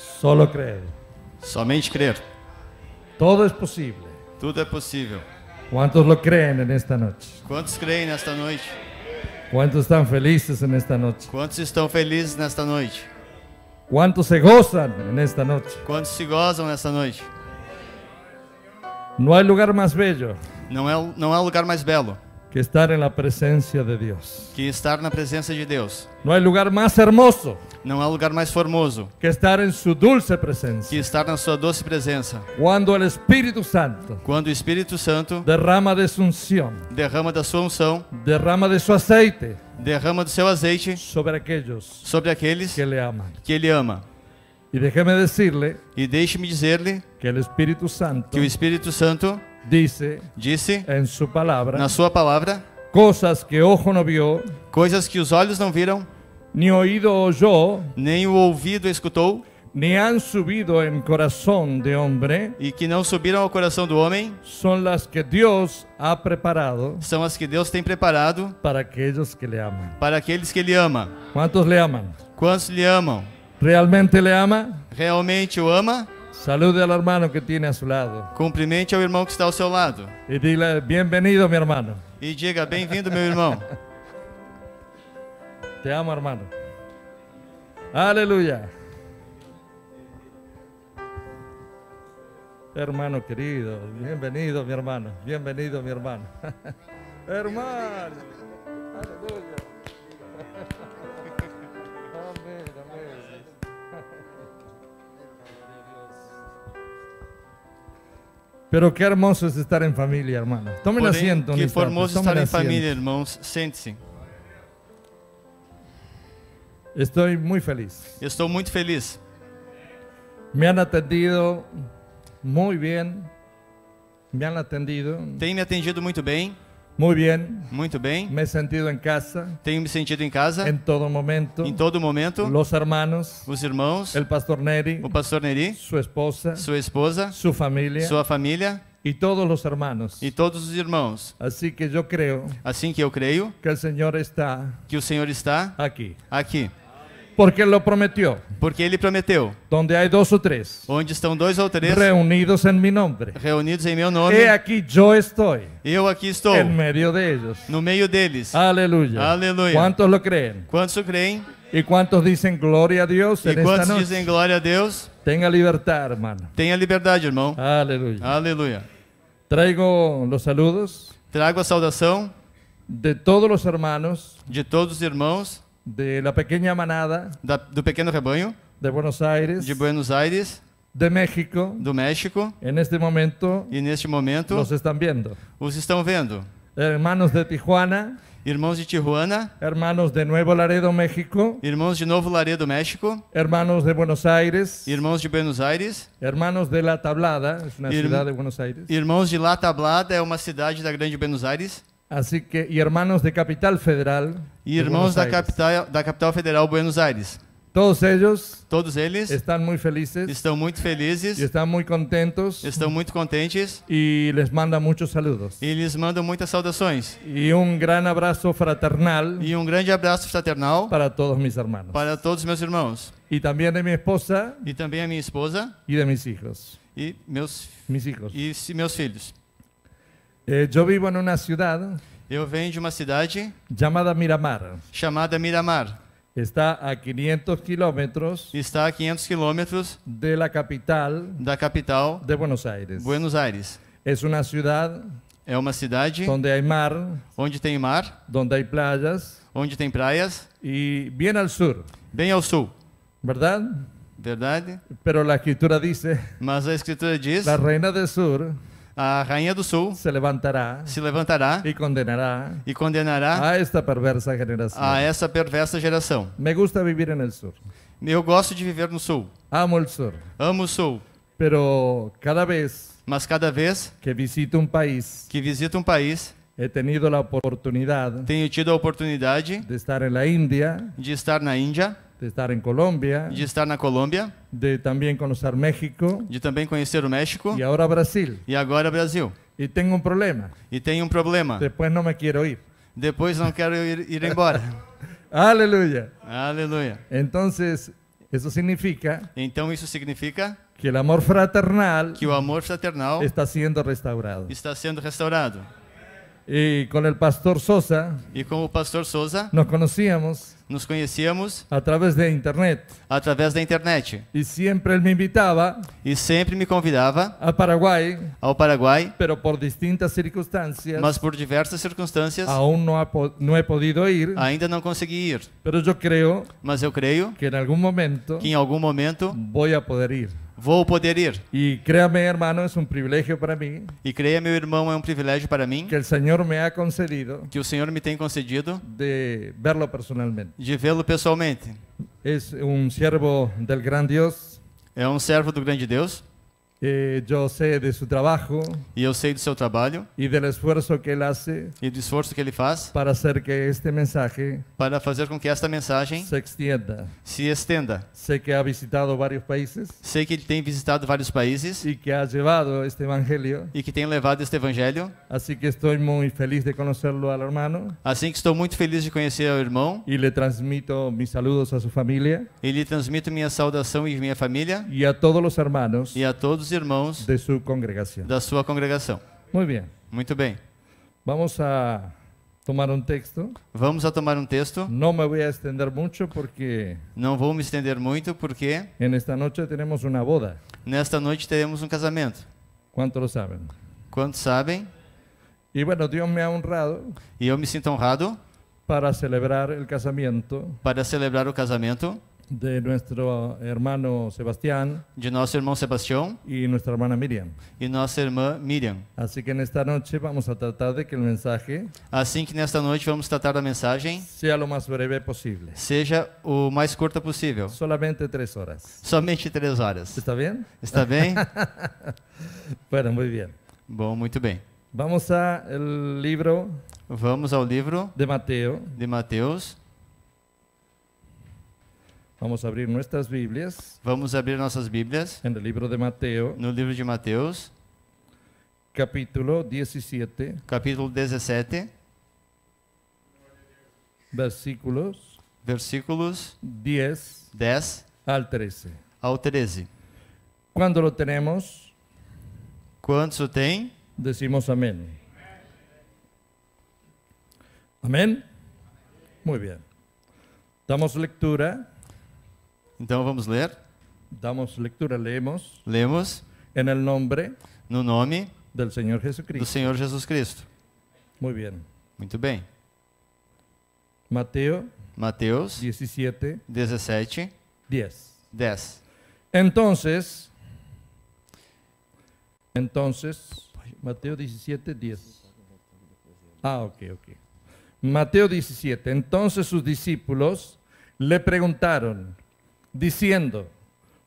Solo creer. Somente crer. Todo é possível. Tudo é possível. Quantos lo creem nesta noite? Quantos creem nesta noite? Quantos estão felizes nesta noite? Quantos estão felizes nesta noite? Quantos se gozam nesta noite? Quantos se gozam nesta noite? Não há é, é lugar mais belo. Não é não há lugar mais belo que estar en la de Dios. Que estar na presença de Deus. Não há lugar mais hermoso Não há lugar mais formoso que estar em sua dulce presença. que estar na sua doce presença. Quando o Espírito Santo Quando o Espírito Santo derrama de sua unção. derrama da sua unção, derrama de seu aceite derrama do seu azeite sobre aqueles sobre aqueles que ele ama. que ele ama. E déjeme decirle E deixe-me dizer-lhe que o Espírito Santo que o Espírito Santo disse, disse em sua palavra, na sua palavra, coisas que ojo não viu, coisas que os olhos não viram, nem ouvido ouviu, nem o ouvido escutou, nem han subido em coração de homem, e que não subiram ao coração do homem, são as que Deus ha preparado, são as que Deus tem preparado para aqueles que lhe amam. Para aqueles que lhe ama. Quantos lhe amam? Quantos lhe amam? Realmente lhe ama? Realmente o ama? Salude al hermano que tiene a su lado. Cumplimente al hermano que está a su lado. Y diga, bienvenido, mi hermano. Y e diga, bienvenido, mi hermano. Te amo, hermano. Aleluya. Hermano querido, bienvenido, mi hermano. Bienvenido, mi hermano. hermano. Aleluya. Pero que hermoso es estar en familia, hermano. Tomen Porém, asiento. Qué hermoso estar en familia, hermanos. se Estoy muy feliz. Estoy muy feliz. Me han atendido muy bien. Me han atendido. Tem me atendido muito bem. Muy bien. Muito bem. Me sentido em casa. Tenho me sentido em casa. Em todo momento. Em todo momento. Los hermanos. Os irmãos. El pastor Neri. O pastor Neri. Sua esposa. Sua esposa. Sua família. Sua família. E todos os irmãos. E todos os irmãos. Assim que eu creio. Assim que eu creio. Que o Senhor está. Que o Senhor está aqui. Aqui. Porque lo prometió. Porque ele prometeu. Donde hay dos o tres. Onde estão dois ou três. Reunidos em meu nome. Reunidos em meu nome. E aqui eu estou. Eu aqui estou. Em meio deles. No meio deles. Aleluia. Aleluia. Quantos lo creem? Quantos creem? E quantos dizem glória a Deus? E quantos dizem glória a Deus? Tenha liberdade, irmão. Tenha liberdade, irmão. Aleluia. Aleluia. Traigo os saludos. Trago a saudação de todos os irmãos. De todos os irmãos de la pequeña manada da, do pequeno rebanho de Buenos Aires, de Buenos Aires, de México, do México, en este momento e neste momento los están viendo. os estão vendo. Hermanos de Tijuana, irmãos de Tijuana, hermanos de Nuevo Laredo, México, irmãos de Novo Laredo, México, hermanos de Buenos Aires, irmãos de Buenos Aires, hermanos de La Tablada, é uma ir, cidade de Buenos Aires, irmãos de La Tablada é uma cidade da Grande Buenos Aires, Así que, y hermanos de Capital Federal. Y hermanos de da capital, da capital Federal Buenos Aires. Todos ellos, todos eles, estão muito felizes, estão muito felizes, estão muito contentos estão muito contentes e les manda muitos saludos. E les mando muitas saudações. E um grande abraço fraternal. E um grande abraço fraternal para todos meus irmãos. Para todos meus irmãos. E também de minha esposa. E também a minha esposa. E de meus filhos. E meus meus filhos. E meus filhos. Eu eh, vivo em una Eu venho de uma cidade llamada Miramar. chamada Miramar. Está a 500 kilómetros Está a 500 quilômetros de la capital da capital, de Buenos Aires. Buenos Aires. É uma cidade donde há mar, onde tem mar, donde há playas onde tem praias, e bem ao sul, Verdade. verdade? Pero la escritura dice, Mas a escritura diz, la reina del sur a rainha do sul se levantará, se levantará e condenará, e condenará a esta perversa geração. A essa perversa geração. Me gusta vivir no sul. Eu gosto de viver no sul. Amo o sul. Amo o sul. Pero cada vez mas cada vez que visito um país, que visito um país, he tenido a oportunidade, tenho tido a oportunidade de estar na Índia, de estar na Índia de estar en Colombia, de estar en Colombia de también conocer México, de también conocer México y ahora Brasil. y e ahora Brasil. y tengo un problema. y e tengo un um problema. después no me quiero ir. después no quiero ir, ir embora. aleluya aleluya entonces eso significa entonces eso significa que el amor fraternal que el amor fraternal está siendo restaurado. Está siendo restaurado. Y con el pastor Sosa. Y e con el pastor Sosa. Nos conocíamos. Nos conhecíamos através da internet. Através da internet. E sempre ele me invitava. E sempre me convidava ao Paraguai. Ao Paraguai. Pero por distintas circunstâncias. Mas por diversas circunstâncias. Aún não, não he podido ir. Ainda não consegui ir. Pero yo creo. Mas eu creio que em algum momento. Que em algum momento. Voy a poder ir Vou poder ir. E creia créame, irmão, é um privilégio para mim. E creia, meu irmão, é um privilégio para mim. Que o Senhor me ha concedido. Que o Senhor me tem concedido. De vê-lo pessoalmente. De vê-lo pessoalmente. É um servo do grande Deus. É um servo do grande Deus. Eh, yo sé de seu trabalho. E eu sei do seu trabalho E do esforço que ele faz. e do esforço que ele faz para hacer que este mensaje para fazer com que esta mensagem se estenda. se estenda. Sei que ha visitado vários países Sei que ele tem visitado vários países e que ha levado este evangelho. e que tem levado este evangelho. Assim que estou muito feliz de conocerlo al irmão. Assim que estou muito feliz de conhecer o irmão y le transmito mis saludos a sua família. e lhe transmito minha saudação e minha família e a todos os irmãos. e a todos irmãos de sua congregação. Da sua congregação. Muito bem. Muito bem. Vamos a tomar um texto. Vamos a tomar um texto. Não me vou estender muito porque Não vou me estender muito porque Nesta noite temos uma boda. Nesta noite teremos um casamento. Quantos sabem? Quantos sabem? E bueno, Deus me ha honrado. E eu me sinto honrado para celebrar o casamento. Para celebrar o casamento de de nosso irmão Sebastião e nossa irmã Miriam. e nossa irmã Miriam. assim que nesta noite vamos a tratar de que Assim que nesta noite vamos tratar da mensagem, seja o mais breve possível. seja o mais curta possível, somente três horas. somente três horas. ¿Está bem? Está bem? Bueno, muito bem. Bom, muito bem. Vamos ao livro Vamos ao livro de Mateus de Mateus, Vamos abrir nossas Bíblias. Vamos abrir nossas Bíblias. No livro de Mateus. No livro de Mateus. Capítulo 17. Capítulo 17. Versículos. Versículos 10. 10 al 13. Ao 13. Quando lo tenemos? Quantos o tem? Decimos amém. Amém? Muito bem. Damos leitura Entonces vamos leer Damos lectura leemos leemos En el nombre. No nome. Del Señor Jesucristo, Cristo. Do Senhor Jesus Cristo. Muito bem. bem. 17. 17. 10. 10. Entonces. Entonces, Mateo 17, 10. Ah, ok, ok. Mateo 17. Entonces sus discípulos le preguntaron, diciendo,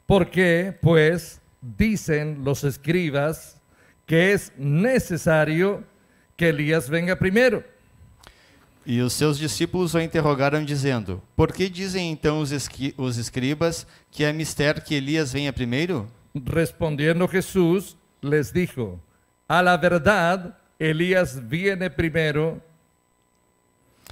¿por qué pues dicen los escribas que es necesario que Elias venga primeiro? E os seus discípulos o interrogaram, dizendo: Por que dizem então os, esqui, os escribas que é mistério que Elias venha primeiro? Respondendo Jesus, les dijo: A la verdad, Elias viene primeiro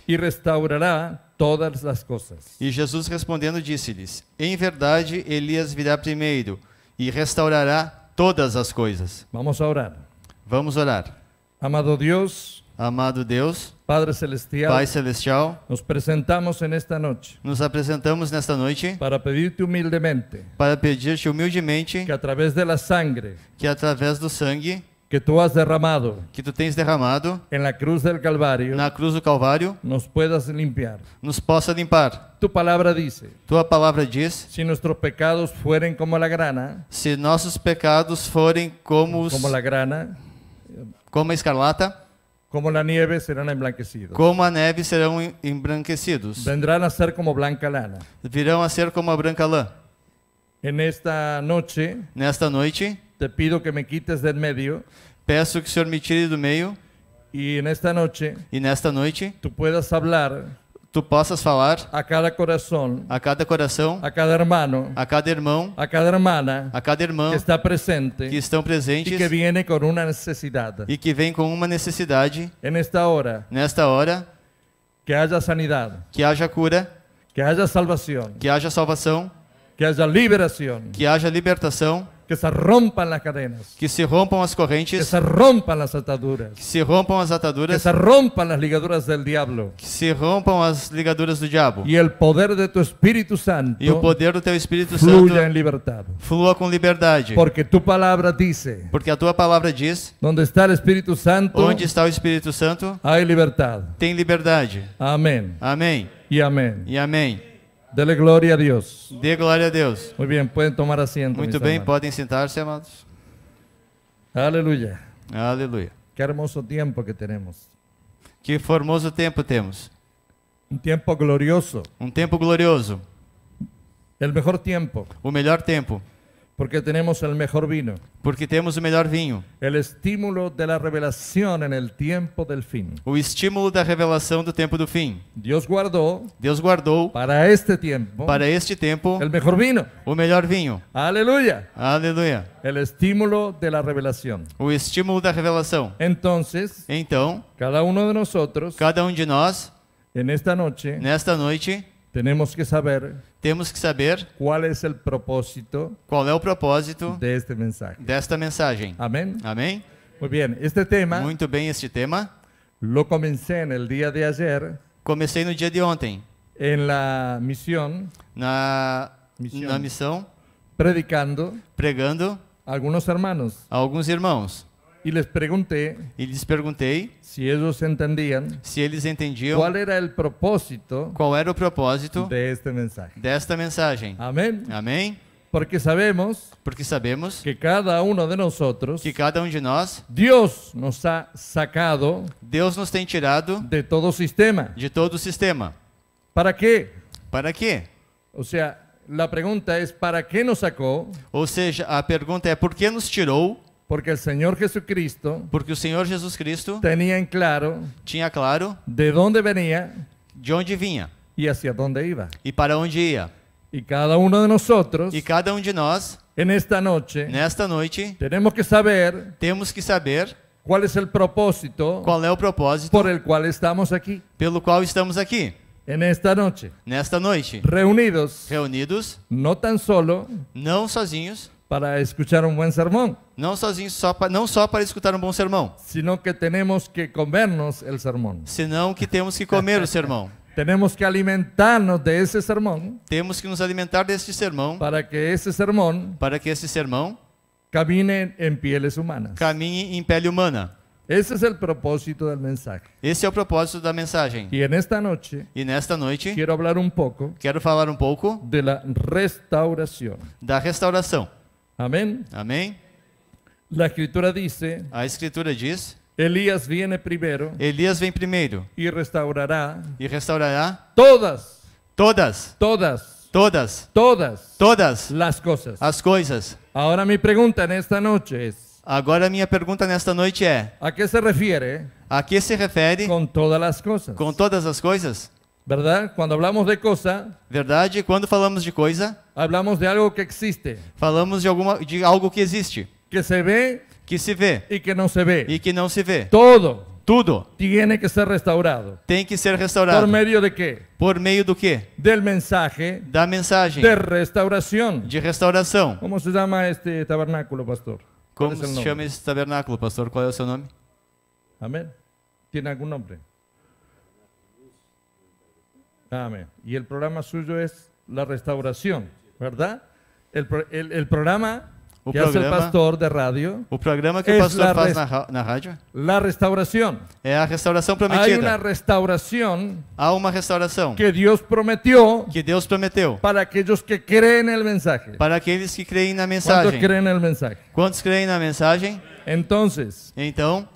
e restaurará todas as coisas. E Jesus respondendo disse-lhes: Em verdade, Elias virá primeiro e restaurará todas as coisas. Vamos orar. Vamos orar. Amado Deus, amado Deus, Padre Celestial, Pai Celestial, nos apresentamos nesta noite. Nos apresentamos nesta noite para pedir-te humildemente, para pedir-te humildemente que através da sangue, que através do sangue que tu has derramado que tu tens derramado em la cruz del Calvario na cruz do Calvário nos puedas limpiar nos possa limpar tu palavra diz tua palavra diz se nossos pecados forem como a grana se nossos pecados forem como os, como a grana como a escarlata como a neve serão emblanquecidos. Como a neve serão embranquecidos. Vendrão a ser como blanca lana. Virão a ser como a branca lã. En esta noche, nesta noite, te pido que me quites del medio. Peço que o Senhor me tire do meio. E nesta noite. E nesta noite. Tu puedas falar. Tu possas falar a cada coração, a cada coração, a cada irmão, a cada irmão, a cada irmã, a cada irmã que está presente, que estão presentes e que vem com uma necessidade, e que vem com uma necessidade. Nesta hora, nesta hora, que haja sanidade, que haja cura, que haja salvação, que haja salvação, que haja liberação, que haja libertação que se rompam as cadenas, que se rompam as correntes, que se rompam as ataduras, que se rompam as ataduras, que se rompam as ligaduras do diabo, que se rompam as ligaduras do diabo, e o poder de teu Espírito Santo, e o poder do teu Espírito Santo, flua em liberdade, flua com liberdade, porque tua palavra diz, porque a tua palavra diz, onde está o Espírito Santo, onde está o Espírito Santo, há liberdade, tem liberdade, amém, amém e amém e amém dele glória a Deus. Dê glória a Deus. Muito bem, podem tomar assento. Muito bem, amados. podem sentar-se, amados. Aleluia. Aleluia. Que hermoso tempo que temos. Que formoso tempo temos. Um tempo glorioso. Um tempo glorioso. O melhor tempo. O melhor tempo. Porque temos o melhor vinho Porque temos o melhor vinho. o estímulo da revelação no tempo do fim O estímulo da revelação do tempo do fim. Deus guardou. Deus guardou para este tempo. Para este tempo. o melhor vinho O melhor vinho. Aleluia. Aleluia. o estímulo da revelação O estímulo da revelação. então então, cada um de nós cada um de nós, nesta noite nesta noite, temos que saber temos que saber qual é o propósito qual é o propósito desta mensagem. Desta mensagem. Amém. Amém. Muito bem. Este tema. Muito bem este tema. Lo comencé no dia de ayer. Comecei no dia de ontem. En la misión. Na missão na missão. Predicando. Pregando. Alguns irmãos. Alguns irmãos. Y les pregunté e lhes perguntei se eles entendiam se eles entendiam qual era o propósito qual era o propósito desta mensagem desta mensagem amém amém porque sabemos porque sabemos que cada um de nós que cada um de nós Deus nos ha sacado Deus nos tem tirado de todo o sistema de todo o sistema para quê para quê ou seja a pergunta é para que nos sacou ou seja a pergunta é por que nos tirou porque o Senhor Porque o Senhor Jesus Cristo tinha em claro tinha claro de onde venia de onde vinha e hacia onde ia e para onde ia. E cada um de nós E cada um de nós nesta noite Nesta noite temos que saber Temos que saber qual é o propósito Qual é o propósito por el qual estamos aqui Pelo qual estamos aqui. Nesta noite. Nesta noite. Reunidos. Reunidos. Não tão solo. Não sozinhos para escuchar um bom sermão. Não sozinho só para não só para escutar um bom sermão. Senão que temos que comernos el sermão. Senão que temos que comer o sermão. temos que alimentar-nos desse sermão. Temos que nos alimentar deste sermão. Para que esse sermão. Para que esse sermão camine em pieles humanas. Caminhe em pele humana. Esse é o propósito da mensagem. Esse é o propósito da mensagem. E nesta noite. E nesta noite. Quero falar um pouco. Quero falar um pouco. Da restauração. Da restauração. Amém. Amém. A escritura diz. a escritura diz, Elias vem primeiro. Elias vem primeiro. E restaurará. E restaurará todas, todas, todas, todas, todas, todas As coisas. As coisas. Agora minha pergunta nesta noite é. Agora minha pergunta nesta noite é. A que se refere? A que se refere? Com todas as coisas. Com todas as coisas? ¿Verdad? Quando falamos de coisa, verdade, quando falamos de coisa, falamos de algo que existe. Falamos de alguma de algo que existe. Que se vê, que se vê e que não se vê. E que não se vê. Todo, tudo. Tiene que ser restaurado. Tem que ser restaurado. Por meio de quê? Por meio do quê? Del mensaje. Da mensagem. De restauração. De restauração. Como se chama este tabernáculo, pastor? Como se chama esse tabernáculo, pastor? Qual é o seu nome? Amém. Tem algum nome? Amén. Y el programa suyo es la restauración, ¿verdad? El, el, el programa que hace el pastor de radio. un programa que pastor la restauración? la una La restauración. ¿hay a restauración? prometida. Que Dios prometió, Que Dios prometeu. Para aquellos que creen el mensaje, Para aquellos que creem na mensagem. creen el mensaje mensaje? Quantos creem na mensagem? Entonces, Então.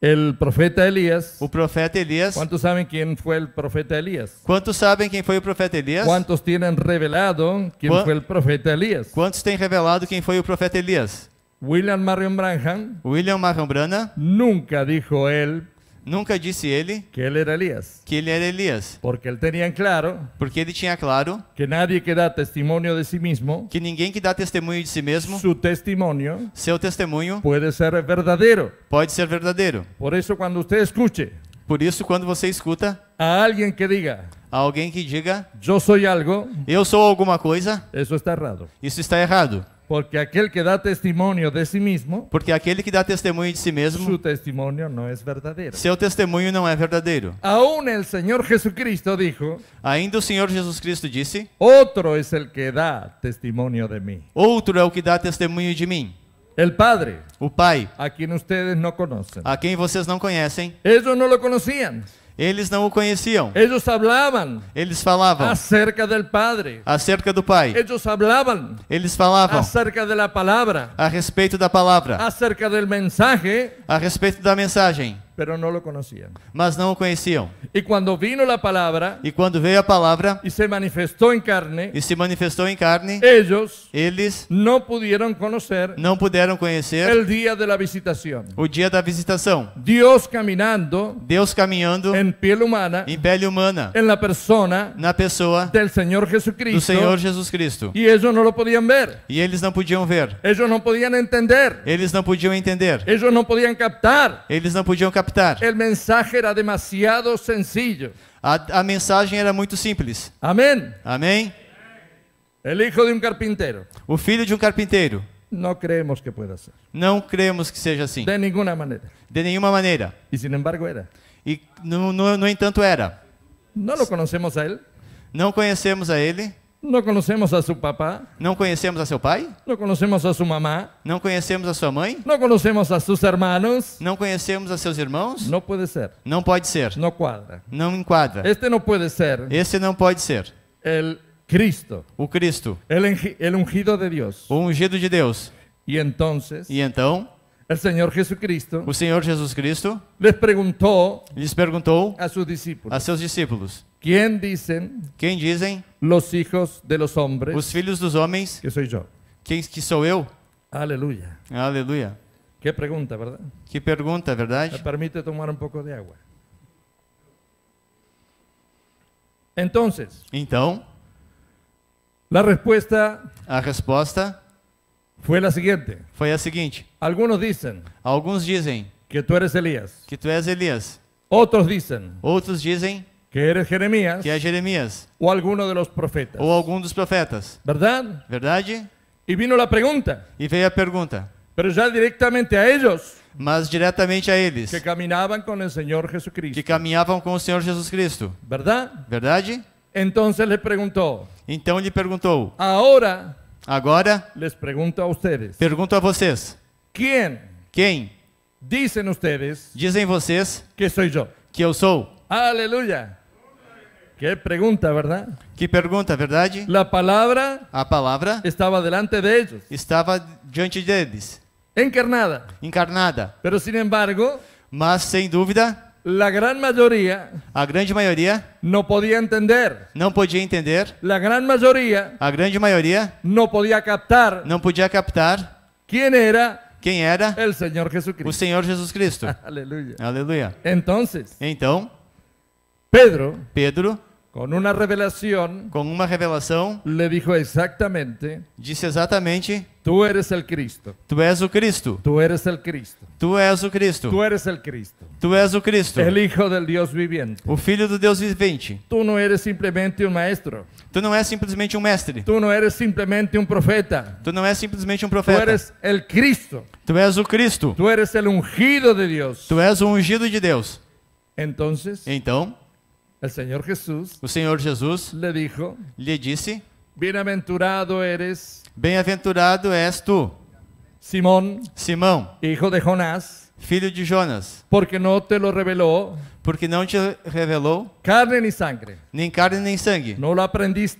El profeta Elias. O profeta Elias. Quantos sabem quem foi o profeta Elias? Quantos sabem quem foi o profeta Elias? Quantos têm revelado quem Quant... foi o profeta Elias? Quantos têm revelado quem foi o profeta Elias? William Marion Branham. William Marion Branham. Nunca disse ele Nunca disse ele que ele era Elias. Que ele era Elias. Porque ele tinha claro. Porque ele tinha claro que nadie que dá testemunho de si mesmo. Que ninguém que dá testemunho de si mesmo. Seu testemunho. Seu testemunho pode ser verdadeiro. Pode ser verdadeiro. Por isso quando você escute. Por isso quando você escuta a alguém que diga A alguém que diga eu sou algo. Eu sou alguma coisa. Isso está errado. Isso está errado. Porque aquele que dá testemunho de si mesmo, porque aquele que dá testemunho de si mesmo, seu testemunho não é verdadeiro. Seu testemunho não é verdadeiro. Aún senhor Jesus Cristo dijo, ainda o Senhor Jesus Cristo disse, outro é o que dá testemunho de mim. Outro é o que dá testemunho de mim. El Padre, o Pai, a quem vocês não conhecem. Eles não o conheciam. Eles não o conheciam. Eles falavam. Eles falavam acerca do Padre. Acerca do Pai. Eles falavam. Eles falavam acerca da palavra. A respeito da palavra. Acerca do mensagem. A respeito da mensagem pero no lo conocían. Mas não o conheciam. E quando vino la palabra, e quando veio a palavra, e se manifestou em carne, e se manifestou em carne, ellos, eles, não puderam conhecer, não puderam conhecer, el día de la visitación, o dia da visitação. Deus caminhando, Deus caminhando, em pele humana, em pele humana, en la persona, na pessoa, del do Senhor Jesus Cristo. E eles não lo podiam ver, e eles não podiam ver, entender, eles não podiam entender, captar, eles não podiam captar captar. El mensaje era demasiado sencillo. A, a mensagem era muito simples. Amém. Amém. El hijo de um carpintero. O filho de um carpinteiro. Não creemos que pueda ser. Não cremos que seja assim. De nenhuma maneira. De nenhuma maneira. E sin embargo era. E no, no, no entanto era. Não lo conhecemos a ele. Não conhecemos a ele. Não conhecemos a seu papá. Não conhecemos a seu pai? Não conhecemos a sua mamá. Não conhecemos a sua mãe? Não conhecemos a seus irmãos. Não conhecemos a seus irmãos? Não pode ser. Não pode ser. Não quadra. Não enquadra. Este não pode ser. Este não pode ser. El Cristo. O Cristo. El, el ungido de Deus. O ungido de Deus. E então. E então. O Senhor Jesus Cristo. o Senhor Jesus Cristo Lhes perguntou. lhes perguntou a seus discípulos, a seus discípulos: Quem dizem? Quem dizem los hijos de los hombres os filhos dos homens que sou eu? Quem que sou eu? Aleluia. Aleluia. Que pergunta, verdade? Que pergunta, verdade? Me permite tomar um pouco de água. Entonces, então, a resposta, a resposta foi a seguinte. Foi a seguinte. Alguns dizem. Alguns dizem que tu eres Elias. Que tu és Elias. Outros dizem. Outros dizem que eres Jeremias. Que é Jeremias. Ou algum dos profetas. Ou algum dos profetas. Verdade? Verdade? E vino a pergunta. E veio a pergunta. Mas já diretamente a eles. Mas diretamente a eles. Que caminhavam com o Senhor Jesus Cristo. Que caminhavam com o Senhor Jesus Cristo. Verdade? Verdade? Então ele perguntou. Então ele perguntou. Agora Agora, les pregunto a ustedes. Pergunto a vocês. Quem? Quem? Dizem vocês. Dizem vocês que sou eu. Que eu sou. Aleluia. Que pergunta, verdade? Que pergunta, verdade? La palavra. A palavra. Estava delante de eles. Estava diante deles. Encarnada. Encarnada. Pero sin embargo. Mas sem dúvida. La gran mayoría a grande maioria não podia entender. Não podia entender. La gran mayoría a grande maioria não podia captar. Não podia captar. Quem era? Quem era? O Senhor Jesus Cristo. O Senhor Jesus Cristo. Aleluia. Aleluia. Entonces, então, Pedro, Pedro, com uma revelação, com uma revelação, le dijo exactamente, disse exatamente Tu eres el Cristo. Tu és o Cristo. Tu eres el Cristo. Tu és o Cristo. Tu eres el Cristo. Tu és o Cristo. El Hijo del Dios viviente. O Filho do Deus vivente. Tu não eres simplesmente um maestro. Tu não és simplesmente um mestre. Tu não eres simplesmente um profeta. Tu não és simplesmente um profeta. Tu eres el Cristo. Tu és o Cristo. Tu eres el ungido de Deus. Tu és o ungido de Deus. Entonces, então, o Senhor Jesus, o Senhor Jesus, dijo, lhe disse, Bienaventurado eres. Bem-aventurado és tu, Simón, Simão, hijo de Jonás, filho de Jonas, porque não te lo revelou? porque não te revelou carne nem carne nem sangue. Não lo aprendiste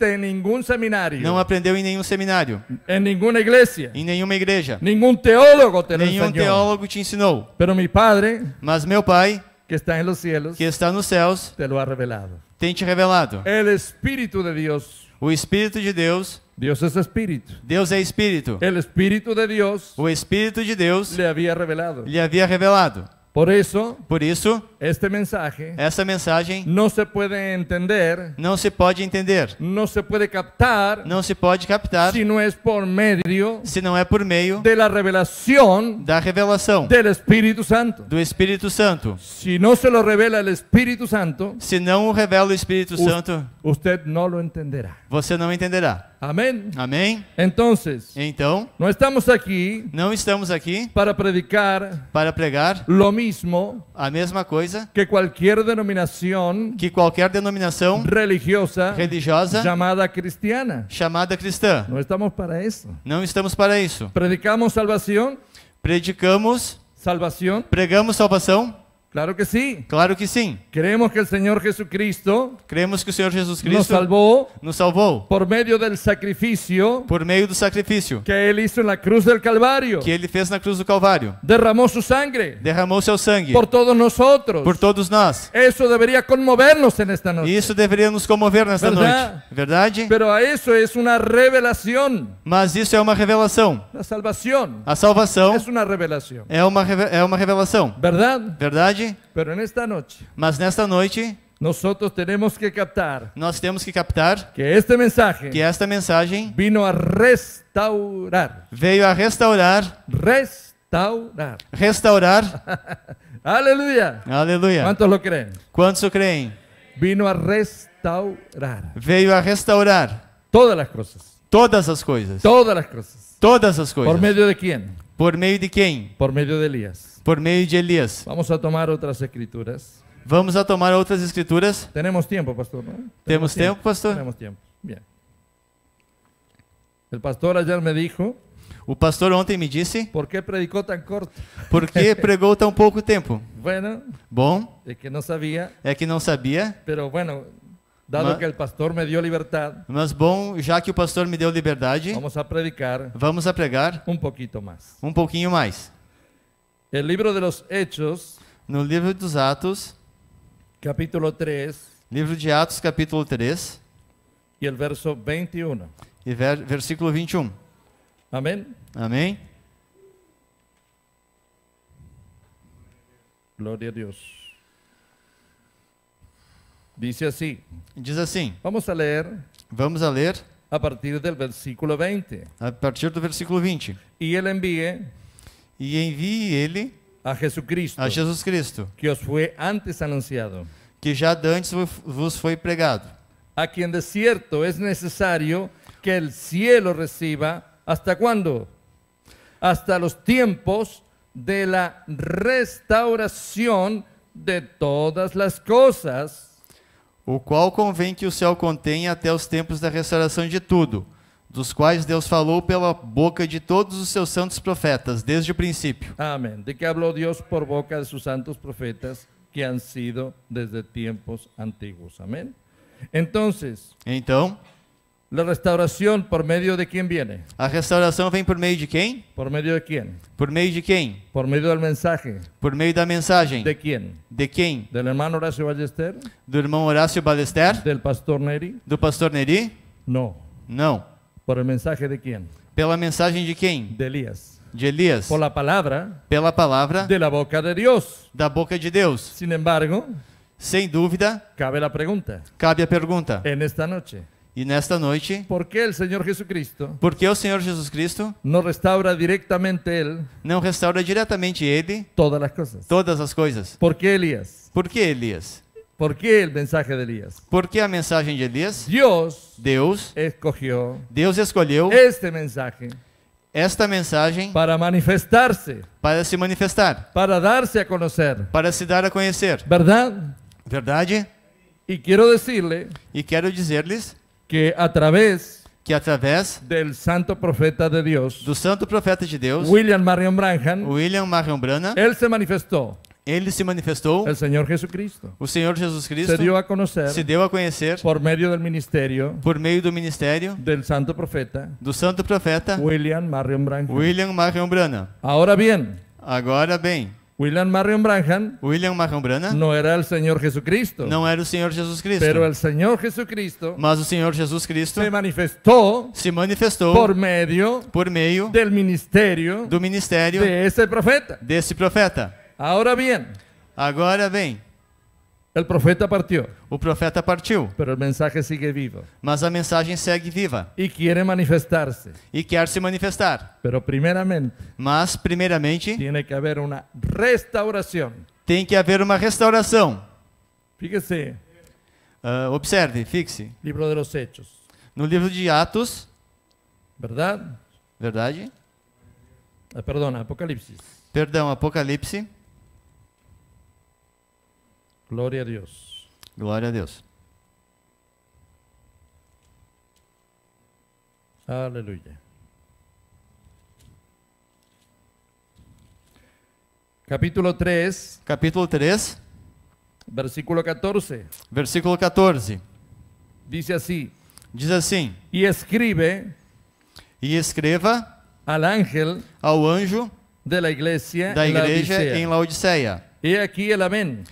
Não aprendeu em nenhum seminário, em nenhuma igreja. teólogo te Nenhum teólogo te ensinou. Pero mi Padre, Mas meu Pai, que está los cielos, que está nos céus, te lo ha revelado. tem te revelado. El Espíritu de Dios o Espírito de Deus. Deus é Espírito. Deus é espírito. O espírito de Deus. O espírito de Deus. lhe havia revelado. Lhe havia revelado. Por isso, por isso, este mensagem, essa mensagem não se pode entender, não se pode entender, não se pode captar, não se pode captar, se não é por meio, se não é por meio da revelação, da revelação do Espírito Santo, do Espírito Santo. Se não se lo revela o Espírito Santo, se não o revela o Espírito Santo, você não o entenderá. Você não entenderá. Amém? Amém? Entonces, então, não estamos aqui não estamos aqui para predicar para pregar lo mismo a mesma coisa que qualquer denominação que qualquer denominação religiosa religiosa chamada cristiana chamada cristã. Não estamos para isso. Não estamos para isso. Predicamos salvação. Predicamos salvação. Pregamos salvação Claro que sim. Claro que sim. Creemos que o Senhor Jesus Cristo Cremos que o Senhor Jesus Cristo nos salvou nos salvou por meio do sacrifício por meio do sacrifício que ele fez na cruz do Calvário que ele fez na cruz do Calvário. Derramou seu sangue derramou seu sangue por todos nós por todos nós. Isso deveria comover-nos nesta noite. Isso deveria nos comover nesta Verdade? noite. Verdade? Pero isso é uma revelação. Mas isso é uma revelação. A salvação. A salvação. É, é uma revelação. É uma é uma revelação. Verdade? Verdade? Pero Pero esta noche. mas nesta noite, nosotros tenemos que captar. Nós temos que captar que este mensaje. que esta mensagem vino a restaurar. Veio a restaurar. Restaurar. Restaurar. Aleluia. Aleluia. Quantos lo creen? Quantos creen? Vino a restaurar. Veio a restaurar todas las cosas. Todas as coisas. Todas as coisas. Todas as coisas. Por meio de quem? Por meio de quem? Por meio de Elias. Por meio de Elias. Vamos a tomar outras escrituras. Vamos a tomar outras escrituras. Temos tempo, pastor. Não? Temos, Temos tempo, tempo, pastor. Temos tempo. bem O pastor ayer me dijo. O pastor ontem me disse. Por que predicou tão curto? Por que pregou tão pouco tempo? bueno. Bom. É que não sabia. É que não sabia. Pero bueno, Dado que o pastor me deu liberdade. Mas bom, já que o pastor me deu liberdade, vamos a predicar. Vamos a pregar um pouquinho mais. Um pouquinho mais. O livro de los Hechos, no livro dos Atos, capítulo 3, livro de Atos, capítulo 3, e o verso 21. E ver, versículo 21. Amém. Amém. Glória a Deus. Diz assim. Diz assim. Vamos a ler. Vamos a ler. A partir do versículo 20. A partir do versículo 20. E ele envie. E envie ele a Jesus Cristo. A Jesus Cristo. Que os foi antes anunciado. Que já antes vos foi pregado. A quem de certo é necessário que o cielo receba, hasta quando? Hasta los tiempos de la restauración de todas las cosas o qual convém que o céu contenha até os tempos da restauração de tudo, dos quais Deus falou pela boca de todos os seus santos profetas desde o princípio. Amém. De que falou Deus por boca de seus santos profetas que han sido desde tempos antigos. Amém. Entonces, então, então La restauración por medio de quem viene? A restauração vem por meio de quem? Por meio de quem? Por meio de quem? Por meio do mensagem. Por meio da mensagem. De quem? De quem? Do irmão Horácio Ballester? Do irmão Horácio Ballester? Do pastor Neri? Do pastor Neri? Não. Não. Por mensagem de quem? Pela mensagem de quem? De Elias de Elias. Por la palabra, pela palavra. De la boca de Dios. Da boca de Deus. Sin embargo, sem dúvida, cabe a pergunta. Cabe a pergunta. En esta noche. E nesta noite, porque o Senhor Jesus Cristo, porque o Senhor Jesus Cristo, não restaura diretamente ele, não restaura diretamente ele, todas as coisas, todas as coisas. Por que Elias? Por que Elias? Por que o mensagem de Elias? Por que a mensagem de Elias? Deus, Deus escolheu, Deus escolheu este mensagem esta mensagem para manifestar-se, para se manifestar, para dar-se a conhecer, para se dar a conhecer. Verdade? Verdade? E quero dizer-lhe, e quero dizer-lhes que a través que através del santo profeta de Deus, do santo profeta de Deus, William Marion Branham, William Marion Branham, ele se manifestou. Ele se manifestou. O Senhor Jesus Cristo. O Senhor Jesus Cristo se deu a conhecer. Se deu a conhecer por meio do ministério. Por meio do ministério do Santo Profeta. Do Santo Profeta William Marion Branham. William Marion Branham. Agora bem. Agora bem. William Marion Branham William Marion Branham Não era o Senhor Jesus Cristo. Não era o Senhor Jesus Cristo. Pero el Senhor Jesucristo Mas o Senhor Jesus Cristo se manifestou se manifestou por meio por meio del ministério do ministério de esse profeta. Desse profeta. Agora bem. Agora bem. El profeta partiu. O profeta partiu. Pero el mensaje sigue vivo. Mas a mensagem segue viva. E quer manifestar-se. E quer se manifestar. Pero primeiramente. Mas primeiramente. Tiene que haver uma restauração. Tem que haver uma restauração. Fíjese. Uh, observe, fixe. Livro de los Hechos. No livro de Atos. Verdade? Verdade. Ah, perdão, Apocalipse. Perdão, Apocalipse. Glória a Deus. Glória a Deus. Aleluia. Capítulo 3. Capítulo 3. Versículo 14. Versículo 14. Diz assim. Diz assim. E escreve. E escreva. Al ángel. Ao anjo. Da igreja. Da igreja em Laodiceia. E aqui é amém.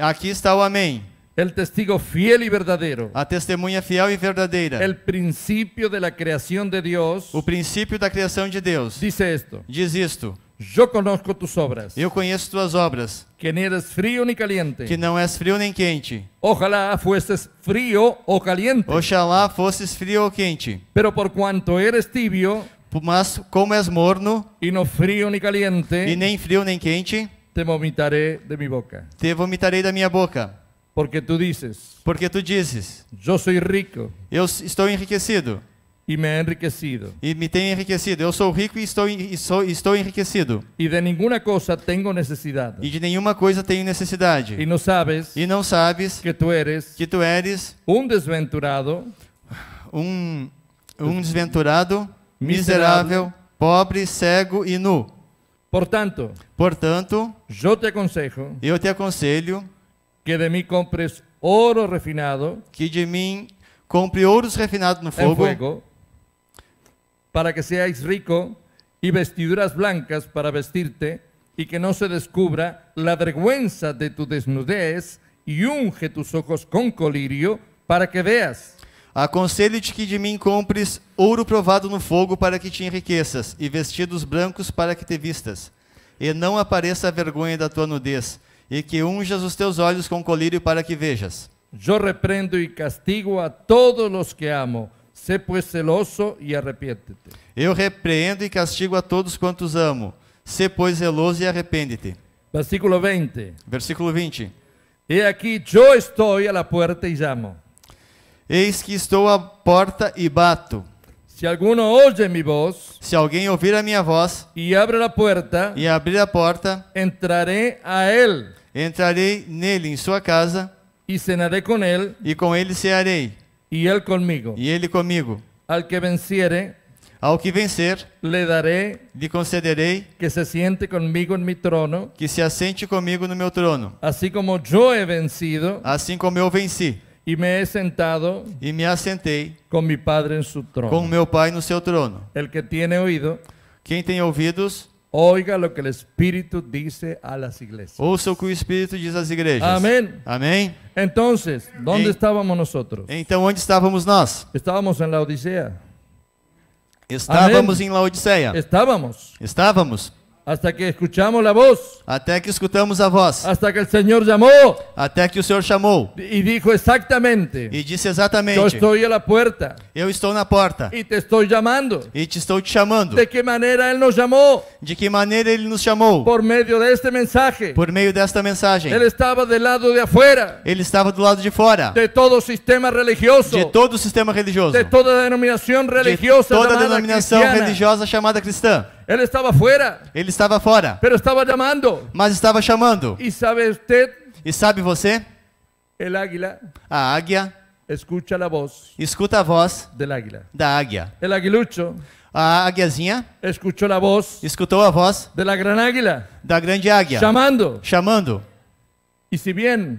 Aqui está o amém. El testigo fiel y verdadero. A testemunha fiel e verdadeira. El principio de la creación de Dios. O princípio da criação de Deus. Dice esto. Diz isto. Eu conozco tus obras. Eu conheço tuas obras. Que nem eres frio nem caliente. Que não és frio nem quente. Ojalá fueses frio ou caliente. Ojalá fosses frio ou quente. Pero por cuanto eres tibio, mas como és morno, e não frio nem caliente, e nem frio nem quente, te vomitaré de mi boca. Te vomitarei da minha boca. Porque tu dizes. Porque tu dizes. Eu sou rico. Eu estou enriquecido. E me enriquecido. E me tem enriquecido. Eu sou rico e estou e sou, estou enriquecido. E de nenhuma coisa tenho necessidade. E de nenhuma coisa tenho necessidade. E não sabes. E não sabes que tu eres. Que tu eres um desventurado. Um um desventurado, miserável, miserável pobre, cego e nu. Por tanto, yo te aconsejo yo te que de mí compres oro refinado, que de compre ouros refinados no fuego, para que seáis rico y vestiduras blancas para vestirte y que no se descubra la vergüenza de tu desnudez y unge tus ojos con colirio para que veas. Aconselho-te que de mim compres ouro provado no fogo para que te enriqueças, e vestidos brancos para que te vistas. E não apareça a vergonha da tua nudez, e que unjas os teus olhos com colírio para que vejas. Eu repreendo e castigo a todos os que amo. Sê, pois celoso e arrepende-te. Eu repreendo e castigo a todos quantos amo. Sé pois zeloso e arrepende-te. Versículo 20. Versículo 20. E aqui eu estou à porta e chamo. Eis que estou à porta e bato. Se alguno ouve minha voz, se alguém ouvir a minha voz e abrir a porta, e abrir a porta, entrarei a ele, entrarei nele em sua casa e cenarei com ele, e com ele cearei, e ele comigo, e ele comigo. Al que vencer ao que vencer, lhe darei, lhe concederei que se sente comigo no meu trono, que se assente comigo no meu trono, assim como eu he vencido, assim como eu venci e me he sentado e me assentei com meu Padre em seu trono. Com meu Pai no seu trono. El que tiene oído, quem tem ouvidos, Oiga que Ouça o que o Espírito diz às igrejas. Amém. Amém. Então, onde estávamos nós? Então, onde estávamos nós? Estávamos em Laodiceia. Estávamos em Laodiceia. Estávamos. Estávamos. Até que escuchamos a voz. Até que escutamos a voz. Até que o Senhor chamou. Até que o Senhor chamou. E disse exatamente. E disse exatamente. Eu estou à porta. Eu estou na porta. E te estou chamando. E te estou te chamando. De que maneira ele nos chamou? De que maneira ele nos chamou? Por meio deste mensagem. Por meio desta mensagem. Ele estava do lado de fora. Ele estava do lado de fora. De todo o sistema religioso. De todo o sistema religioso. De toda a denominação religiosa. De toda a denominação cristiana. religiosa chamada cristã. Ele estava fora. Ele estava fora. Pero estava chamando. Mas estava chamando. E sabe você? E sabe você? El águila. A águia. Escuta a voz. Escuta a voz. Del águila. Da águia. El aguilucho. A águiazinha. Escutou a voz. Escutou a voz. Da grande gran águila. Da grande águia. Chamando. Chamando. E se bem?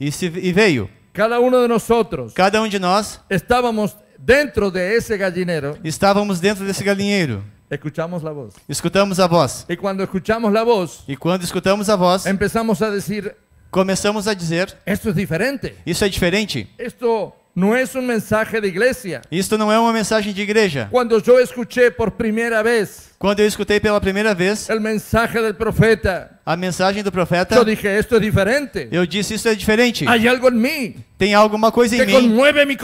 E, se, e veio. Cada um de nós. Cada um de nós. Estávamos dentro de esse galinheiro. Estávamos dentro desse galinheiro. Escuchamos la voz. Escutamos a voz. E quando escuchamos a voz, E quando escutamos a voz, empezamos a dizer, começamos a dizer: Isso é diferente. Isso é diferente. Isto não é um mensagem de igreja. Isto não é uma mensagem de igreja. Quando eu escutei por primeira vez, quando eu escutei pela primeira vez, o mensagem do profeta a mensagem do profeta. Yo dije, esto es diferente. Eu disse isso é diferente. Hay algo en mí. Tem alguma coisa em que mim conmueve mi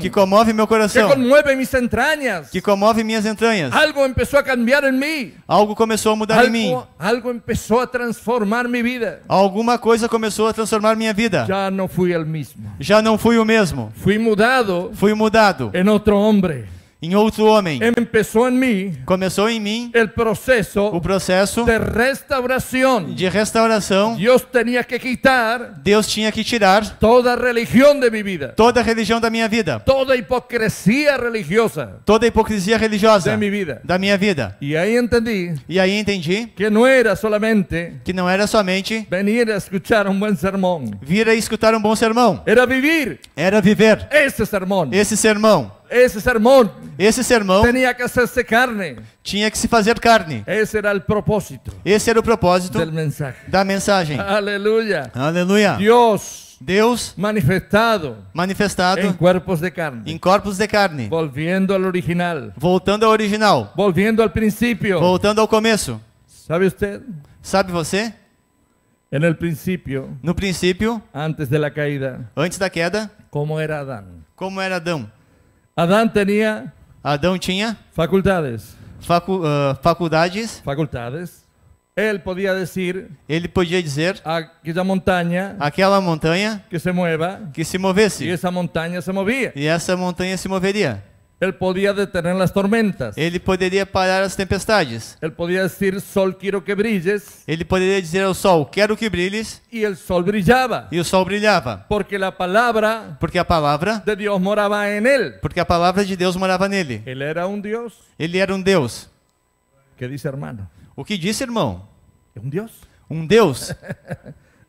que comove meu coração, que conmueve mis entrañas, que comove minhas entranhas. Algo começou a cambiar em mim. Algo começou a mudar algo, em mim. Algo começou a transformar minha vida. Alguma coisa começou a transformar minha vida. Já não fui o mesmo. Já não fui o mesmo. Fui mudado. Fui mudado. Em outro homem em outro homem. Em mim, Começou em mim o processo, o processo de restauração. De restauração. Deus tinha que quitar. Deus tinha que tirar toda a religião de minha vida. Toda a religião da minha vida. Toda a hipocrisia religiosa. Toda a hipocrisia religiosa. Da minha vida. Da minha vida. E aí entendi. E aí entendi que não era somente que não era somente vir a escutar um bom sermão. Vir a escutar um bom sermão. Era viver. Era viver. Esse sermão. Esse sermão. Esse sermão, esse sermão tinha que ser carne. Tinha que se fazer carne. Esse era o propósito. Esse era o propósito mensagem. da mensagem. Aleluia. Aleluia. Deus Deus manifestado, manifestado em corpos de carne, em corpos de carne, volviendo ao original, voltando ao original, voltando ao princípio, voltando ao começo. Sabe você? Sabe você? En el princípio, no princípio, antes da caída, antes da queda, como era Adão, como era Adão. Adão tinha. Adão tinha. Ah, faculdades. Facu, uh, faculdades. Faculdades. Ele podia dizer. Ele podia dizer. Aquela montanha. Aquela montanha. Que se mova. Que se movesse. E essa montanha se movia. E essa montanha se moveria. Ele podia detener as tormentas. Ele poderia parar as tempestades. Ele podia dizer sol quero que brilhes. Ele poderia dizer ao sol quero que brilhes. E o sol brilhava. E o sol brilhava. Porque a palavra. Porque a palavra. De Deus morava em ele. Porque a palavra de Deus morava nele. Ele era um Deus. Ele era um Deus. O que disse irmão? O que disse irmão? É um Deus. Um Deus.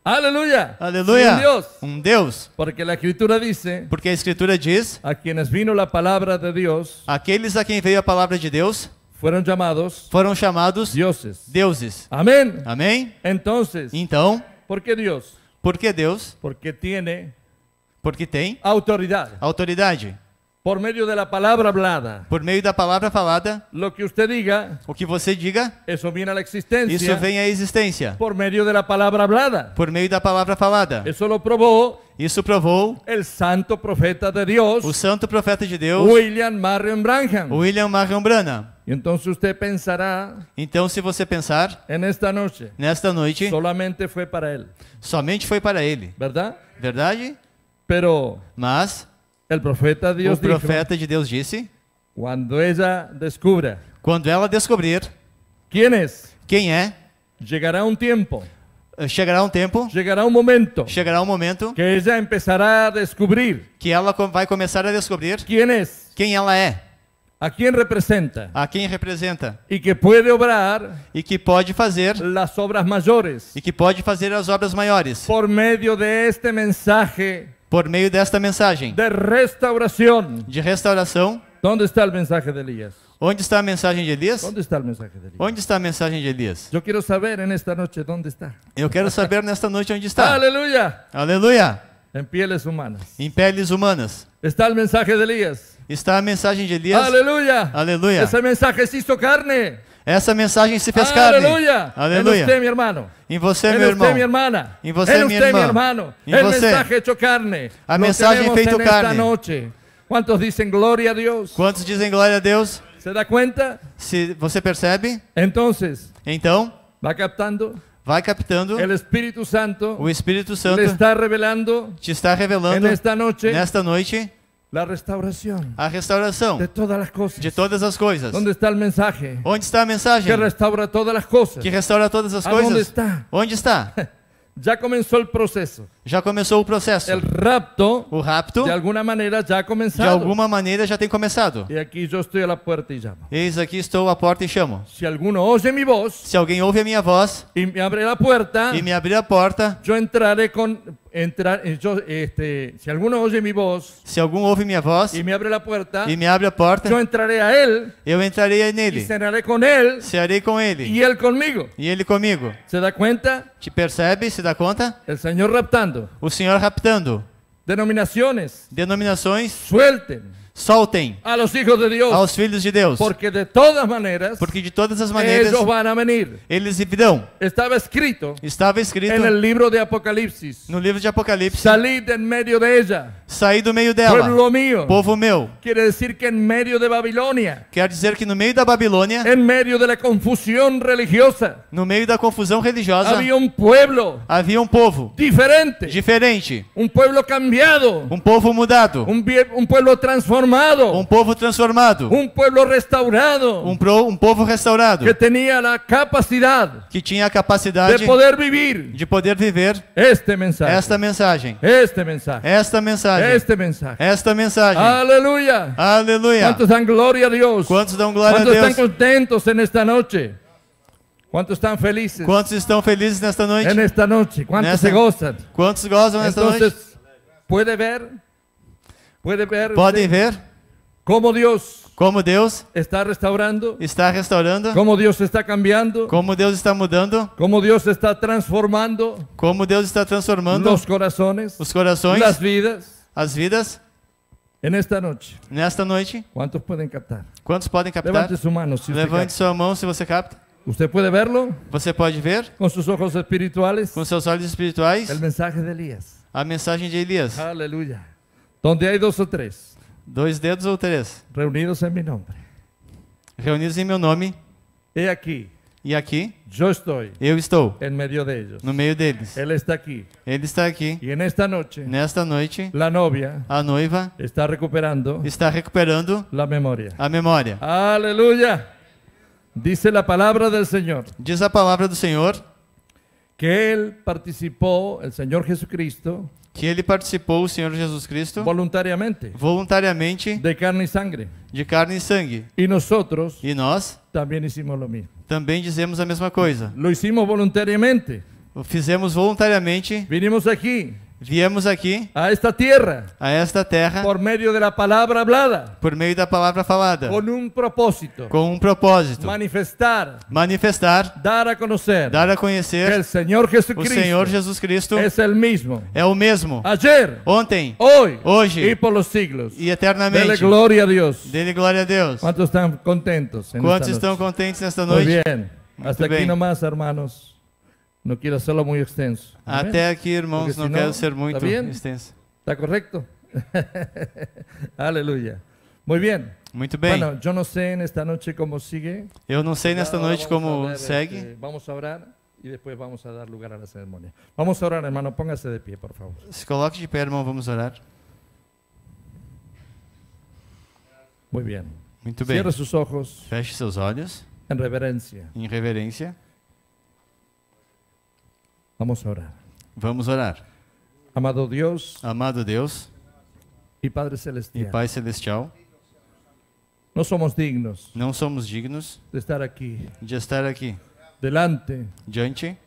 Aleluia. Aleluia. Um Deus. Um Deus. Porque a escritura diz. Porque a escritura diz. A quienes vino a palavra de Deus. Aqueles a quem veio a palavra de Deus. Foram chamados. Foram chamados. Deuses. Deuses. Amém. Amém. Então. então. Por que Deus? Por que Deus? Porque tem. Porque tem. Autoridade. Autoridade. Por meio da palavra hablada. Por meio da palavra falada. Lo que usted diga. O que você diga. Isso vem à existência. Isso vem à existência. Por meio da palavra hablada. Por meio da palavra falada. Isso lo provou. Isso provou. El santo profeta de Deus. O santo profeta de Deus. William Marion Branham. William Marion Branham. Então você pensará. Então se você pensar. Nesta noite. Nesta noite. Somente foi para ele. Somente foi para ele. Verdade? Verdade? Pero. Mas. O profeta, Deus o profeta de Deus disse: Quando ela descubra, quando ela descobrir, quem é? Quem é? Eh, chegará um tempo. Chegará um tempo. Chegará um momento. Chegará um momento. Que ela começará a descobrir. Que ela vai começar a descobrir. Quem é? Quem ela é? A quem representa? A quem representa? E que pode obrar? E que pode fazer? As obras maiores. E que pode fazer as obras maiores? Por meio deste mensagem por meio desta mensagem de restauração. De restauração. Onde está a mensagem de Elias? Onde está a mensagem de Elias? Onde está a mensagem de Elias? Onde está a mensagem de Elias? Eu quero saber nesta noite onde está. Eu quero saber nesta noite onde está. Aleluia. Aleluia. Em peles humanas. Em peles humanas. Está a mensagem de Elias. Está a mensagem de Elias. Aleluia. Aleluia. Essa mensagem se hizo carne. Essa mensagem se fez carne. Aleluia. Aleluia. Em você, meu irmão. Em você, meu irmão. Em você, minha irmã. Em você. A mensagem feita carne. Noite. Quantos dizem glória a Deus? Quantos dizem glória a Deus? Se dá conta? Se você percebe? Então. Então. Vai captando? Vai captando. O Espírito Santo. O Espírito Santo. Está revelando. Te está revelando. Nesta noite. Nesta noite La restauración. A restauração. De todas as coisas. De todas as coisas. Onde está o mensagem? Onde está a mensagem? Que restaura todas as coisas. Que restaura todas as coisas. Onde está? Onde está? Já começou o processo. Já começou o processo. O rapto. O rapto. De alguma maneira já começou De alguma maneira já tem começado. E aqui eu estou à porta e chamo. Eis aqui estou à porta e chamo. Se algum ouve minha voz. Se alguém ouve a minha voz. E me abre a porta. E me abrir a porta. Eu entrarei com entrar, eh, yo, este, si alguno oye mi voz, se algum ouve minha voz e me abre la puerta, e me abre a porta, yo entraré a él, eu entrarei nele, y cenaré con él, cearei com ele, y él conmigo, e ele comigo. ¿Se da cuenta? Te percebe? Se dá conta? El Señor raptando, o Senhor raptando. Denominaciones, denominações, suelten Soltem a los hijos de Dios, aos filhos de Deus, porque de todas maneiras, porque de todas as maneiras, eles vão vir. Eles virão. Estava escrito, estava escrito, no livro de Apocalipse, no livro de Apocalipse, saí do meio dela, saí do meio dela, povo meu, povo meu. Quer dizer que em meio de Babilônia, quer dizer que no meio da Babilônia, em meio da confusão religiosa, no meio da confusão religiosa, havia um povo, havia um povo diferente, diferente, um povo cambiado, um povo mudado, um, um povo transformado transformado. Um povo transformado. Um povo restaurado. Um, pro, um povo restaurado. Que tinha a capacidade. Que tinha a capacidade de poder viver. De poder viver. Este mensagem. Esta mensagem. Este mensagem. Esta mensagem. Este mensagem. Esta mensagem. Aleluia. Aleluia. Quantos dão glória a Deus? Quantos dão glória Quantos a Deus? Quantos estão contentos nesta noite? Quantos estão felizes? Quantos estão felizes nesta noite? Nesta noite. Quantos nesta... se gozam? Quantos gozam nesta Entonces, noite? Pode ver Pode ver Podem ver como Deus como Deus está restaurando, está restaurando, como Deus está cambiando, como Deus está mudando, como Deus está transformando, como Deus está transformando os corações, os corações, as vidas, as vidas. Nesta noite. Nesta noite. Quantos podem captar? Quantos podem captar? Levante sua mão se Levante sua mão se você capta. Você pode vê Você pode ver? Com seus olhos espirituais. Com seus olhos espirituais. A mensagem de Elias. A mensagem de Elias. Aleluia. Donde então, há dois ou três. Dois dedos ou três. Reunidos em meu nome. Reunidos em meu nome. E aqui. E aqui? Eu estou. Eu estou. Em meio deles. No meio deles. Ele está aqui. Ele está aqui. E nesta noite. Nesta noite. A noiva. A noiva. Está recuperando. Está recuperando. A memória. A memória. Aleluia. Diz a palavra do Senhor. Diz a palavra do Senhor. Que ele participou, o Senhor Jesucristo que ele participou, o Senhor Jesus Cristo, voluntariamente, voluntariamente de carne e sangue, de carne e sangue. E nós, e nós também hicimos o mesmo. Também dizemos a mesma coisa. Lo hicimos voluntariamente. fizemos voluntariamente. Vinimos aqui Viemos aqui a esta terra a esta terra, por meio da palavra hablada, por meio da palavra falada, com um propósito, com um propósito, manifestar, manifestar, dar a conhecer, dar a conhecer, que o Senhor Jesus Cristo, o Senhor Jesus Cristo é o mesmo, é o mesmo, ayer, ontem, hoje, hoje e por os siglos, e eternamente. Dele glória a Deus. Dele glória a Deus. Quantos estão contentes? Quantos estão contentes nesta noite? Muito bem. até aqui nomás, irmãos no quiero hacerlo muy extenso. Até aqui, irmãos, Porque, não senão, quero ser muito extenso. Está correto? Aleluia. Muy bien. Muito bem. Bueno, eu não sei nesta noite como sigue. Eu não sei nesta noite como ver, segue. Este, vamos a orar e depois vamos a dar lugar à cerimônia. Vamos a orar, hermano. Póngase de pé, por favor. Se coloque de pé, irmão. Vamos orar. Muito bem. Muito bem. Cierre seus olhos. Feche seus olhos. Em reverência. Em reverência. Vamos orar. Vamos orar. Amado Deus. Amado Deus. E Padre Celestial. E Pai Celestial. Não somos dignos. Não somos dignos de estar aqui. De estar aqui. Delante. Diante.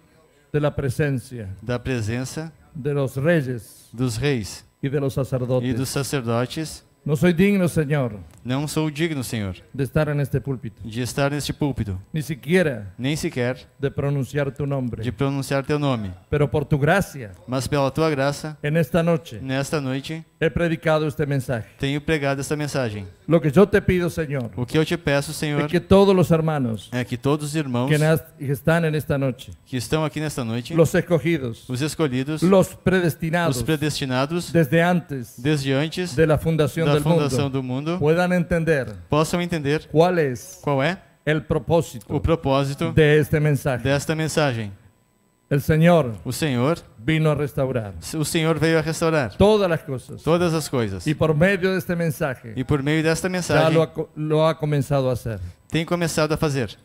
Da presença. Da presença. De los reis. Dos reis. E dos sacerdotes. E dos sacerdotes não sou digno, Senhor. Não sou digno, Senhor. De estar neste púlpito. De estar neste púlpito. Nem sequer. Nem sequer. De pronunciar teu nome. De pronunciar teu nome. Pero por tua graça. Mas pela tua graça. Nesta noite. Nesta noite. He predicado esta mensagem. Tenho pregado esta mensagem. Lo que yo te pido, Señor, o que eu te peço, Senhor, é que todos os é que todos os irmãos que, nas, que estão nesta noite, que estão aqui nesta noite, os escolhidos, os escolhidos, os predestinados, os predestinados, desde antes, desde antes de la fundación da del fundação mundo, do mundo, puedan entender, possam entender, qual é, qual é, o propósito, o propósito de esta mensagem, desta mensagem. El Señor. O señor vino a restaurar. O Señor veio a restaurar. Todas las cosas. Todas as cosas y por medio de este mensaje. Y por medio de mensagem. mensaje lo, lo ha comenzado a hacer. Tem começado a fazer.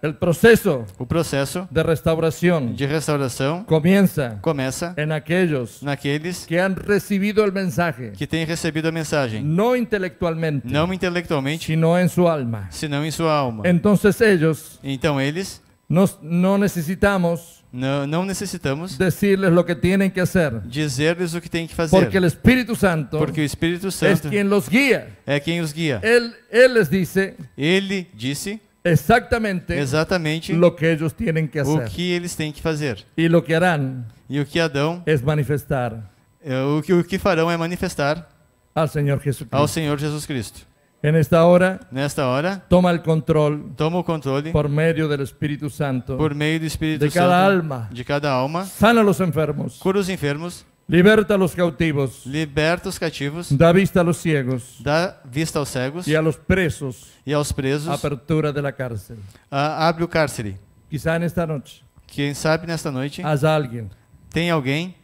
El proceso o proceso de restauración de restauração comienza começa en aquellos naqueles que han recibido el mensaje que tienen recibido a mensagem no intelectualmente No intelectualmente sino en su alma sino en su alma entonces ellos então eles no não necessitamos Não, não, necessitamos lhes o que têm que fazer Dizer-lhes o que têm que fazer. Porque o Espírito Santo Porque o Espírito Santo é quem os guia. É quem os guia. Ele, ele les disse Ele disse exatamente exatamente o que eles têm que fazer O que eles têm que fazer. E o que farão E o que Adão é manifestar. O que o que farão é manifestar ao Senhor Jesus Cristo. Ao Senhor Jesus Cristo. En esta hora, nesta hora, toma el control, toma o controle por meio do Espírito Santo, por meio do Espírito de cada Santo, alma, de cada alma, sana os enfermos, cura os enfermos, liberta os cautivos, liberta os cativos, dá vista aos cegos, dá vista aos cegos e aos presos, e aos presos, abertura da cárcel, a, ah, abre o cárcere. Quizá nesta noite, quem sabe nesta noite, há alguém, tem alguém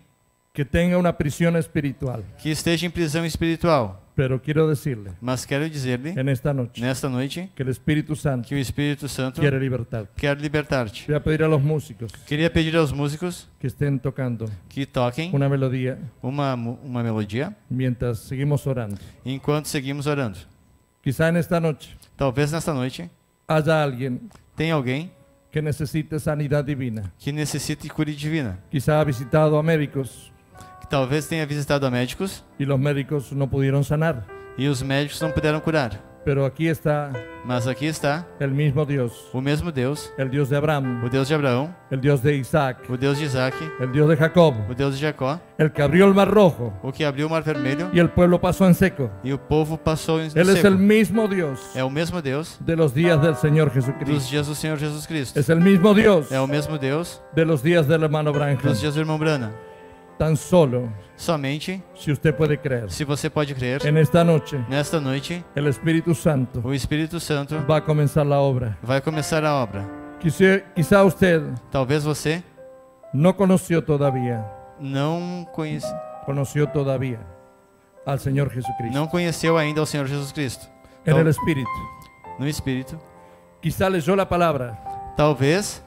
que tenha uma prisão espiritual, que esteja em prisão espiritual Pero quiero decirle, mas quero dizer-lhe, nesta noite, nesta noite, que o Espírito Santo, que o Espírito Santo, quer libertar, quer libertar-te. Queria pedir aos músicos, queria pedir aos músicos que estejam tocando, que toquem uma melodia, uma uma melodia, mientras seguimos orando, enquanto seguimos orando. Quizá nesta noite, talvez nesta noite, haja alguém, tem alguém que necessite sanidade divina, que necessite cura divina. Quizá ha visitado a médicos que talvez tenha visitado médicos e os médicos não puderam sanar. e os médicos não puderam curar. Pero aquí está Mas aqui está el mismo Dios, o mesmo Deus, el Dios de Abraham, o Deus de Abraão, el Dios de Isaac, o Deus de Isaac, el Dios de Jacob, o Deus de Jacó, el que abrió el mar rojo o que abriu o mar vermelho y el pueblo pasó en seco. e o povo passou em Él es el seco. mismo Dios É o mesmo Deus de los días del Señor dos dias do Senhor Jesus Cristo. Es el mismo Dios É o mesmo Deus de los días del hermano Branham. dos dias do irmão Brana tão solo. Somente. Se você pode crer. Se você pode crer. Nesta noite. Nesta noite. O Espírito Santo. O Espírito Santo. Vai começar a obra. Vai começar a obra. Quizá, quizá você. Talvez você. Não conheceu todavia. Não conhece. Conheceu todavia ao Senhor Jesus Cristo. Não conheceu ainda o Senhor Jesus Cristo. Era o então, Espírito. No Espírito. Quizá leu a palavra. Talvez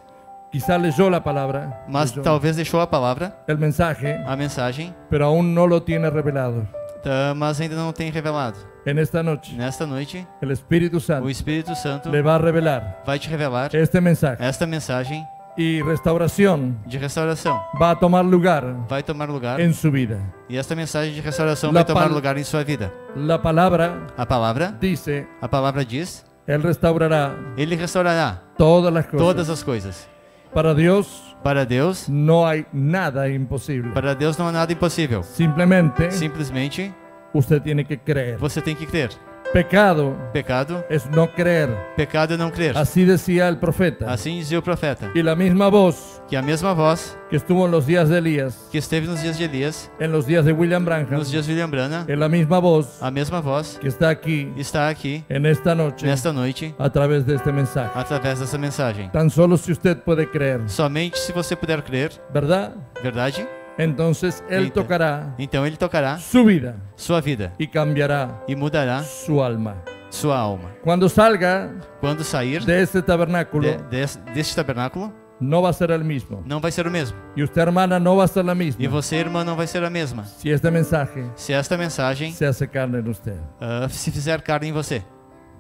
leyó la palabra. Mas talvez deixou a palavra, el mensaje, a mensagem, pero aún no lo tiene revelado. Tá, mas ainda não tem revelado. En esta noche, Nesta noite, el Espíritu Santo o Espírito Santo le va a revelar vai te revelar este mensaje esta mensagem y restauración de restauração. va a tomar lugar Vai tomar lugar en su vida. e esta mensagem de restauração La vai tomar lugar em sua vida. La palabra A palavra, dice, a palavra diz, Él restaurará ele restaurará todas las cosas todas as coisas Para Dios. Para Dios No hay nada imposible Para Dios no hay nada imposible Simplemente Simplemente Usted tiene que creer Usted tiene que creer Pecado. Pecado. É não crer. Pecado é não crer. Assim dizia o profeta. Assim dizia o profeta. E a mesma voz. Que a mesma voz. Que estuvo nos dias de Elias. Que esteve nos dias de Elias. Em los dias de William Branham. Nos dias de William Branham. É a mesma voz. A mesma voz. Que está aqui. Está aqui. Nesta noite. Nesta noite. Através deste mensagem. Através dessa mensagem. Tan solo se você puder crer. Somente se você puder crer. Verdade? Verdade? Entonces él então, tocará então ele tocará su vida, sua vida e cambiará e mudará sua alma. Sua alma. Quando salga, quando sair deste tabernáculo, de, tabernáculo, não vai ser o mesmo. Não vai ser o mesmo. E você, irmã, não vai ser a mesma. E você, irmã, não vai ser a mesma. Se esta ah, mensagem, se esta mensagem, se carne uh, se fizer carne em você.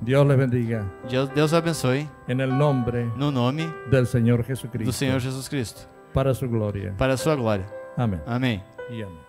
Deus lhe bendiga. Deus, Deus abençoe. En el nombre, no nome do Senhor Jesus Cristo. Do Senhor Jesus Cristo. Para sua Para sua glória. Amém. Amém. E amém.